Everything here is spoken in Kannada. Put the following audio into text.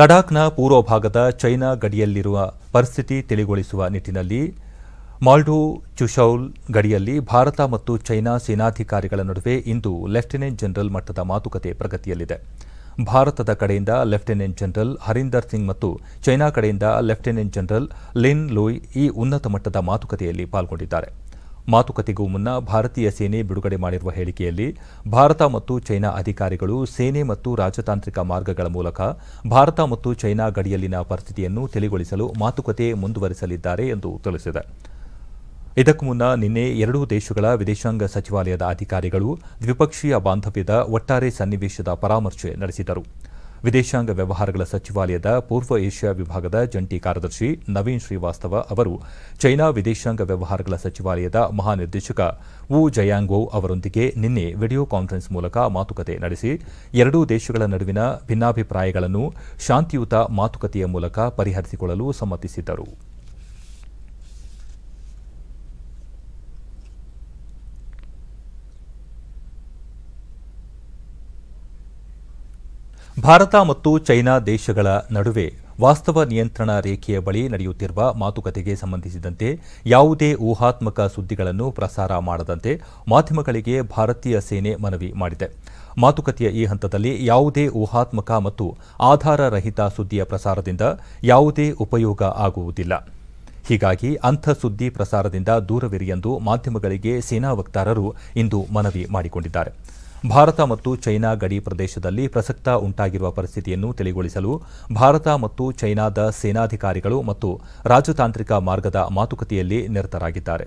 ಲಡಾಖ್ನ ಪೂರ್ವ ಭಾಗದ ಚೈನಾ ಗಡಿಯಲ್ಲಿರುವ ಪರಿಸ್ಥಿತಿ ತಿಳಿಗೊಳಿಸುವ ನಿಟ್ಟಿನಲ್ಲಿ ಮಾಲ್ಡೋ ಚುಶೌಲ್ ಗಡಿಯಲ್ಲಿ ಭಾರತ ಮತ್ತು ಚೈನಾ ಸೇನಾಧಿಕಾರಿಗಳ ನಡುವೆ ಇಂದು ಲೆಫ್ಟಿನೆಂಟ್ ಜನರಲ್ ಮಟ್ಟದ ಮಾತುಕತೆ ಪ್ರಗತಿಯಲ್ಲಿದೆ ಭಾರತದ ಕಡೆಯಿಂದ ಲೆಫ್ಟಿನೆಂಟ್ ಜನರಲ್ ಹರಿಂದರ್ ಸಿಂಗ್ ಮತ್ತು ಚೈನಾ ಕಡೆಯಿಂದ ಲೆಫ್ಟಿನೆಂಟ್ ಜನರಲ್ ಲಿನ್ ಲೂಯ್ ಈ ಉನ್ನತ ಮಟ್ಟದ ಮಾತುಕತೆಯಲ್ಲಿ ಪಾಲ್ಗೊಂಡಿದ್ದಾರೆ ಮಾತುಕತೆಗೂ ಮುನ್ನ ಭಾರತೀಯ ಸೇನೆ ಬಿಡುಗಡೆ ಮಾಡಿರುವ ಹೇಳಿಕೆಯಲ್ಲಿ ಭಾರತ ಮತ್ತು ಚೈನಾ ಅಧಿಕಾರಿಗಳು ಸೇನೆ ಮತ್ತು ರಾಜತಾಂತ್ರಿಕ ಮಾರ್ಗಗಳ ಮೂಲಕ ಭಾರತ ಮತ್ತು ಚೈನಾ ಗಡಿಯಲ್ಲಿನ ಪರಿಸ್ಥಿತಿಯನ್ನು ತಿಳಿಗೊಳಿಸಲು ಮಾತುಕತೆ ಮುಂದುವರಿಸಲಿದ್ದಾರೆ ಎಂದು ತಿಳಿಸಿದೆ ಇದಕ್ಕೂ ಮುನ್ನ ನಿನ್ನೆ ಎರಡೂ ದೇಶಗಳ ವಿದೇಶಾಂಗ ಸಚಿವಾಲಯದ ಅಧಿಕಾರಿಗಳು ದ್ವಿಪಕ್ಷೀಯ ಬಾಂಧವ್ಯದ ಒಟ್ಟಾರೆ ಸನ್ನಿವೇಶದ ಪರಾಮರ್ಶೆ ನಡೆಸಿದರು ವಿದೇಶಾಂಗ ವ್ಯವಹಾರಗಳ ಸಚಿವಾಲಯದ ಪೂರ್ವ ಏಷ್ಯಾ ವಿಭಾಗದ ಜಂಟಿ ಕಾರ್ಯದರ್ಶಿ ನವೀನ್ ಶ್ರೀವಾಸ್ತವ ಅವರು ಚೈನಾ ವಿದೇಶಾಂಗ ವ್ಯವಹಾರಗಳ ಸಚಿವಾಲಯದ ಮಹಾನಿರ್ದೇಶಕ ವು ಜಯಾಂಗ್ವೋ ಅವರೊಂದಿಗೆ ನಿನ್ನೆ ವಿಡಿಯೋ ಕಾನ್ಫರೆನ್ಸ್ ಮೂಲಕ ಮಾತುಕತೆ ನಡೆಸಿ ಎರಡೂ ದೇಶಗಳ ನಡುವಿನ ಭಿನ್ನಾಭಿಪ್ರಾಯಗಳನ್ನು ಶಾಂತಿಯುತ ಮಾತುಕತೆಯ ಮೂಲಕ ಪರಿಹರಿಸಿಕೊಳ್ಳಲು ಸಮ್ಮತಿಸಿದ್ದರು ಭಾರತ ಮತ್ತು ಚೈನಾ ದೇಶಗಳ ನಡುವೆ ವಾಸ್ತವ ನಿಯಂತ್ರಣ ರೇಖೆಯ ಬಳಿ ನಡೆಯುತ್ತಿರುವ ಮಾತುಕತೆಗೆ ಸಂಬಂಧಿಸಿದಂತೆ ಯಾವುದೇ ಊಹಾತ್ಮಕ ಸುದ್ದಿಗಳನ್ನು ಪ್ರಸಾರ ಮಾಡದಂತೆ ಮಾಧ್ಯಮಗಳಿಗೆ ಭಾರತೀಯ ಸೇನೆ ಮನವಿ ಮಾಡಿದೆ ಮಾತುಕತೆಯ ಈ ಹಂತದಲ್ಲಿ ಯಾವುದೇ ಊಹಾತ್ಮಕ ಮತ್ತು ಆಧಾರರಹಿತ ಸುದ್ದಿಯ ಪ್ರಸಾರದಿಂದ ಯಾವುದೇ ಉಪಯೋಗ ಆಗುವುದಿಲ್ಲ ಹೀಗಾಗಿ ಅಂಥ ಸುದ್ದಿ ಪ್ರಸಾರದಿಂದ ದೂರವಿರಿ ಎಂದು ಮಾಧ್ಯಮಗಳಿಗೆ ಸೇನಾ ವಕ್ತಾರರು ಇಂದು ಮನವಿ ಮಾಡಿಕೊಂಡಿದ್ದಾರೆ ಭಾರತ ಮತ್ತು ಚೈನಾ ಗಡಿ ಪ್ರದೇಶದಲ್ಲಿ ಪ್ರಸಕ್ತ ಉಂಟಾಗಿರುವ ಪರಿಸ್ಥಿತಿಯನ್ನು ತಿಳಿಗೊಳಿಸಲು ಭಾರತ ಮತ್ತು ಚೈನಾದ ಸೇನಾಧಿಕಾರಿಗಳು ಮತ್ತು ರಾಜತಾಂತ್ರಿಕ ಮಾರ್ಗದ ಮಾತುಕತೆಯಲ್ಲಿ ನಿರತರಾಗಿದ್ದಾರೆ